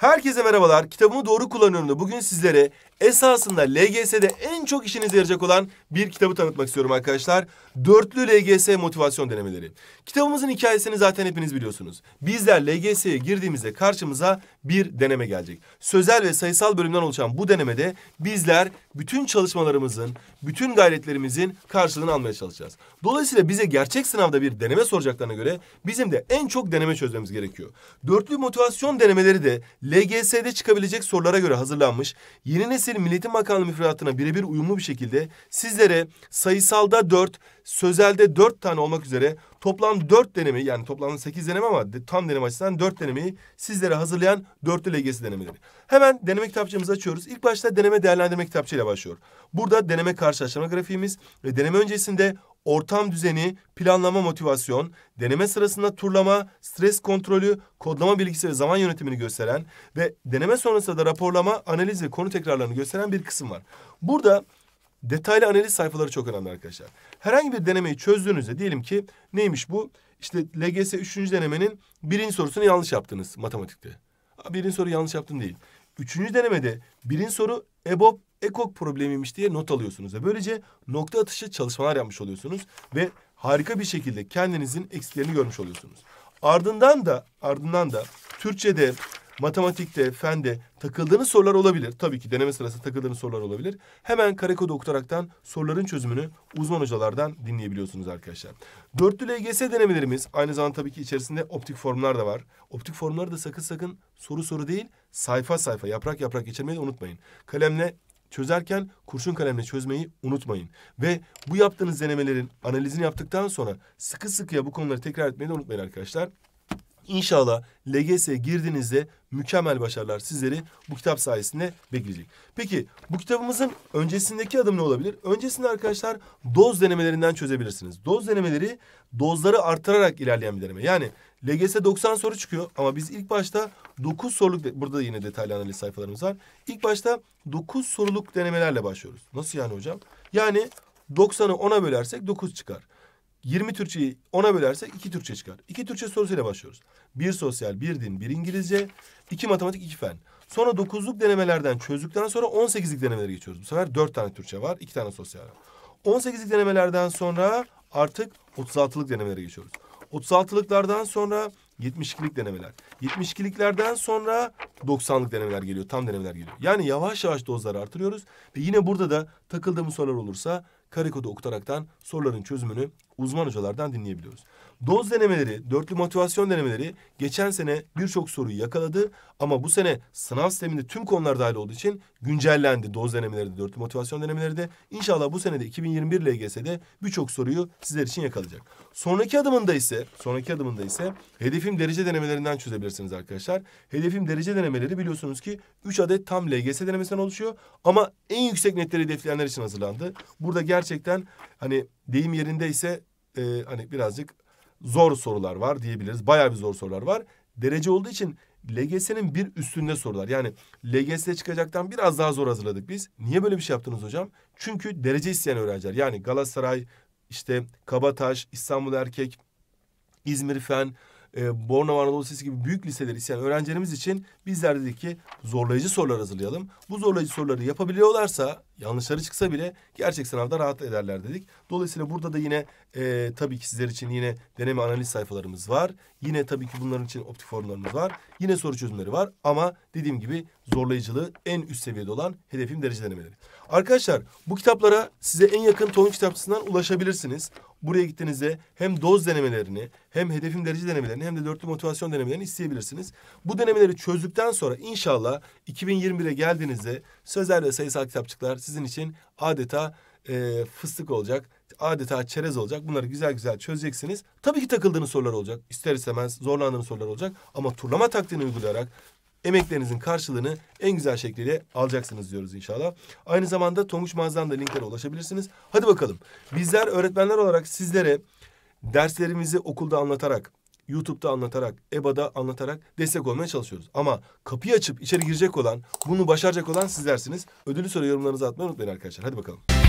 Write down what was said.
Herkese merhabalar. Kitabımı doğru kullanıyorum bugün sizlere esasında LGS'de en çok işinize yarayacak olan bir kitabı tanıtmak istiyorum arkadaşlar. Dörtlü LGS motivasyon denemeleri. Kitabımızın hikayesini zaten hepiniz biliyorsunuz. Bizler LGS'ye girdiğimizde karşımıza bir deneme gelecek. Sözel ve sayısal bölümden oluşan bu denemede bizler bütün çalışmalarımızın, bütün gayretlerimizin karşılığını almaya çalışacağız. Dolayısıyla bize gerçek sınavda bir deneme soracaklarına göre bizim de en çok deneme çözmemiz gerekiyor. Dörtlü motivasyon denemeleri de LGS'de çıkabilecek sorulara göre hazırlanmış yeni nesil milletin Bakanlığı müfredatına birebir uyumlu bir şekilde sizlere sayısalda dört sözelde dört tane olmak üzere toplam dört denemeyi yani toplamda sekiz deneme ama tam deneme açısından dört denemeyi sizlere hazırlayan dörtlü LGS denemeleri. Hemen deneme kitapçığımızı açıyoruz. İlk başta deneme değerlendirme kitapçığıyla başlıyor. Burada deneme karşılaştırma grafiğimiz ve deneme öncesinde ortam düzeni, planlama motivasyon, deneme sırasında turlama, stres kontrolü, kodlama bilgisi ve zaman yönetimini gösteren ve deneme sonrasında da raporlama, analiz ve konu tekrarlarını gösteren bir kısım var. Burada Detaylı analiz sayfaları çok önemli arkadaşlar. Herhangi bir denemeyi çözdüğünüzde diyelim ki neymiş bu? İşte LGS 3. denemenin birinci sorusunu yanlış yaptınız matematikte. Birinci soru yanlış yaptın değil. Üçüncü denemede birinci soru EBOB ekok problemiymiş diye not alıyorsunuz. Ve böylece nokta atışı çalışmalar yapmış oluyorsunuz. Ve harika bir şekilde kendinizin eksiklerini görmüş oluyorsunuz. Ardından da ardından da Türkçe'de matematikte, fende takıldığınız sorular olabilir. Tabii ki deneme sırasında takıldığınız sorular olabilir. Hemen kare kodu okutaraktan soruların çözümünü uzman hocalardan dinleyebiliyorsunuz arkadaşlar. Dörtlü LGS denemelerimiz aynı zamanda tabii ki içerisinde optik formlar da var. Optik formları da sakın sakın soru soru değil sayfa sayfa yaprak yaprak geçirmeyi unutmayın. Kalemle çözerken kurşun kalemle çözmeyi unutmayın. Ve bu yaptığınız denemelerin analizini yaptıktan sonra sıkı sıkıya bu konuları tekrar etmeyi de unutmayın arkadaşlar. İnşallah LGS girdiğinizde mükemmel başarılar sizleri bu kitap sayesinde bekleyecek. Peki bu kitabımızın öncesindeki adım ne olabilir? Öncesinde arkadaşlar doz denemelerinden çözebilirsiniz. Doz denemeleri dozları artırarak ilerleyen bir deneme. Yani LGS 90 soru çıkıyor ama biz ilk başta 9 soruluk burada yine detaylı analiz sayfalarımız var. İlk başta 9 soruluk denemelerle başlıyoruz. Nasıl yani hocam? Yani 90'ı 10'a bölersek 9 çıkar. 20 Türkçeyi 10'a bölersek 2 Türkçe çıkar. 2 Türkçe sorusuyla başlıyoruz. Bir sosyal, bir din, bir İngilizce, iki matematik, iki fen. Sonra 9'luk denemelerden çözdükten sonra 18'lik denemelere geçiyoruz. Bu sefer 4 tane Türkçe var, 2 tane sosyal var. 18'lik denemelerden sonra artık 36'lık denemelere geçiyoruz. 36'lıklardan sonra 72'lik denemeler. 72'liklerden sonra 90'lık denemeler geliyor, tam denemeler geliyor. Yani yavaş yavaş dozları artırıyoruz ve yine burada da takıldığımız sorular olursa kare kodu okutaraktan soruların çözümünü uzman hocalardan dinleyebiliyoruz. Doz denemeleri, dörtlü motivasyon denemeleri geçen sene birçok soruyu yakaladı ama bu sene sınav sisteminde tüm konular dahil olduğu için güncellendi doz denemeleri de, dörtlü motivasyon denemeleri de. İnşallah bu sene de 2021 LGS'de birçok soruyu sizler için yakalayacak. Sonraki adımında ise, sonraki adımında ise hedefim derece denemelerinden çözebilirsiniz arkadaşlar. Hedefim derece denemeleri denemeleri biliyorsunuz ki 3 adet tam LGS denemesinden oluşuyor. Ama en yüksek netleri hedefleyenler için hazırlandı. Burada gerçekten hani deyim yerinde ise e, hani birazcık zor sorular var diyebiliriz. Bayağı bir zor sorular var. Derece olduğu için LGS'nin bir üstünde sorular. Yani LGS çıkacaktan biraz daha zor hazırladık biz. Niye böyle bir şey yaptınız hocam? Çünkü derece isteyen öğrenciler yani Galatasaray, işte Kabataş, İstanbul Erkek, İzmir Fen, e, Bornova Anadolu Lisesi gibi büyük liseleri isteyen öğrencilerimiz için bizler dedik ki zorlayıcı sorular hazırlayalım. Bu zorlayıcı soruları yapabiliyorlarsa yanlışları çıksa bile gerçek sınavda rahat ederler dedik. Dolayısıyla burada da yine e, tabii ki sizler için yine deneme analiz sayfalarımız var. Yine tabii ki bunların için optik formlarımız var. Yine soru çözümleri var ama dediğim gibi zorlayıcılığı en üst seviyede olan hedefim derece denemeleri. Arkadaşlar bu kitaplara size en yakın TOEFL kitapçısından ulaşabilirsiniz. Buraya gittiğinizde hem doz denemelerini hem hedefim derece denemelerini hem de dörtlü motivasyon denemelerini isteyebilirsiniz. Bu denemeleri çözdükten sonra inşallah 2021'e geldiğinizde sözel ve sayısal kitapçıklar size sizin için adeta e, fıstık olacak. Adeta çerez olacak. Bunları güzel güzel çözeceksiniz. Tabii ki takıldığınız sorular olacak. İster istemez zorlandığınız sorular olacak. Ama turlama taktiğini uygulayarak emeklerinizin karşılığını en güzel şekilde alacaksınız diyoruz inşallah. Aynı zamanda Tonguç Mağazan da linklere ulaşabilirsiniz. Hadi bakalım. Bizler öğretmenler olarak sizlere derslerimizi okulda anlatarak YouTube'da anlatarak, EBA'da anlatarak destek olmaya çalışıyoruz. Ama kapıyı açıp içeri girecek olan, bunu başaracak olan sizlersiniz. Ödülü soru yorumlarınızı atmayı unutmayın arkadaşlar. Hadi bakalım.